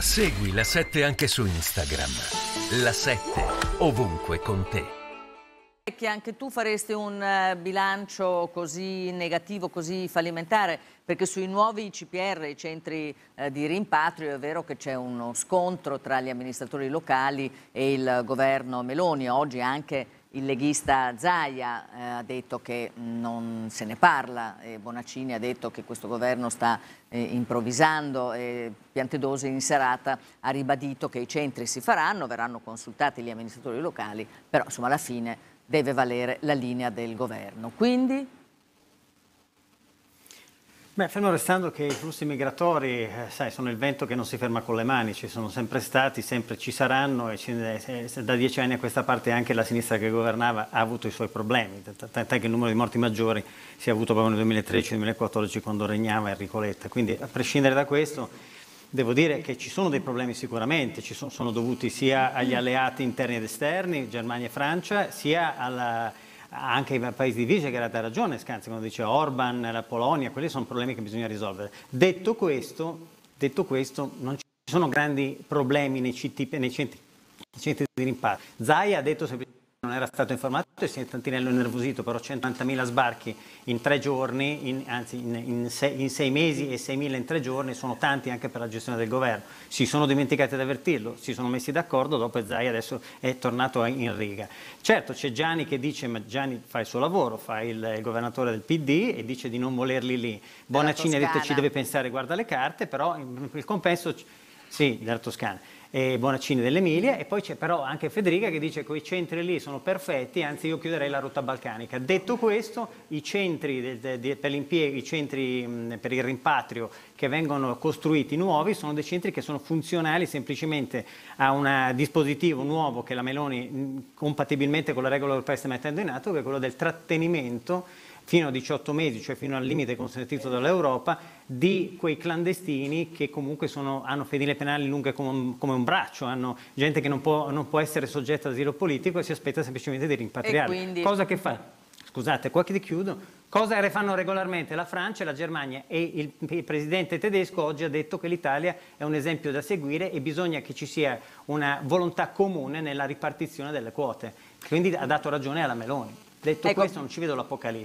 Segui la 7 anche su Instagram. La 7 ovunque con te. Che anche tu faresti un eh, bilancio così negativo, così fallimentare, perché sui nuovi CPR, i centri eh, di rimpatrio, è vero che c'è uno scontro tra gli amministratori locali e il governo Meloni. Oggi anche il leghista Zaia eh, ha detto che non se ne parla, e Bonaccini ha detto che questo governo sta eh, improvvisando, Piantedosi in serata ha ribadito che i centri si faranno, verranno consultati gli amministratori locali, però insomma alla fine deve valere la linea del governo. Quindi Beh, fermo restando che i flussi migratori, eh, sai, sono il vento che non si ferma con le mani, ci sono sempre stati, sempre ci saranno e ci, eh, da dieci anni a questa parte anche la sinistra che governava ha avuto i suoi problemi, tant'è che il numero di morti maggiori si è avuto proprio nel 2013-2014 quando regnava Enrico Letta, quindi a prescindere da questo devo dire che ci sono dei problemi sicuramente, ci sono, sono dovuti sia agli alleati interni ed esterni, Germania e Francia, sia alla anche i paesi di Visegrad ha ragione Scanzi quando dice Orban, la Polonia, quelli sono problemi che bisogna risolvere. Detto questo, detto questo non ci sono grandi problemi nei, CT, nei centri, nei centri di rimpatrio. Zai ha detto semplicemente non era stato informato e si è tantinello innervosito, però 180.000 sbarchi in tre giorni, in, anzi in, in, sei, in, sei, mesi e 6.000 in tre giorni, sono tanti anche per la gestione del governo. Si sono dimenticati di avvertirlo, si sono messi d'accordo, dopo Zai adesso è tornato in riga. Certo c'è Gianni che dice, ma Gianni fa il suo lavoro, fa il, il governatore del PD e dice di non volerli lì. Bonaccini ha detto ci deve pensare, guarda le carte, però il compenso... Sì, della Toscana e Bonaccini dell'Emilia e poi c'è però anche Federica che dice che quei centri lì sono perfetti, anzi io chiuderei la rotta balcanica. Detto questo, i centri del, de, de, per l'impiego, i centri mh, per il rimpatrio che vengono costruiti nuovi sono dei centri che sono funzionali semplicemente a un dispositivo nuovo che la Meloni mh, compatibilmente con la regola del sta mettendo in atto che è quello del trattenimento fino a 18 mesi, cioè fino al limite consentito dall'Europa, di quei clandestini che comunque sono, hanno fedine penali lunghe come un, come un, braccio, hanno gente che non può, non può essere soggetta ad asilo politico e si aspetta semplicemente di rimpatriare. Quindi... Cosa che fa? Scusate, qua che ti chiudo. Cosa fanno regolarmente la Francia e la Germania? E il, il, presidente tedesco oggi ha detto che l'Italia è un esempio da seguire e bisogna che ci sia una volontà comune nella ripartizione delle quote. Quindi ha dato ragione alla Meloni. Detto ecco. questo non ci vedo l'apocalisse.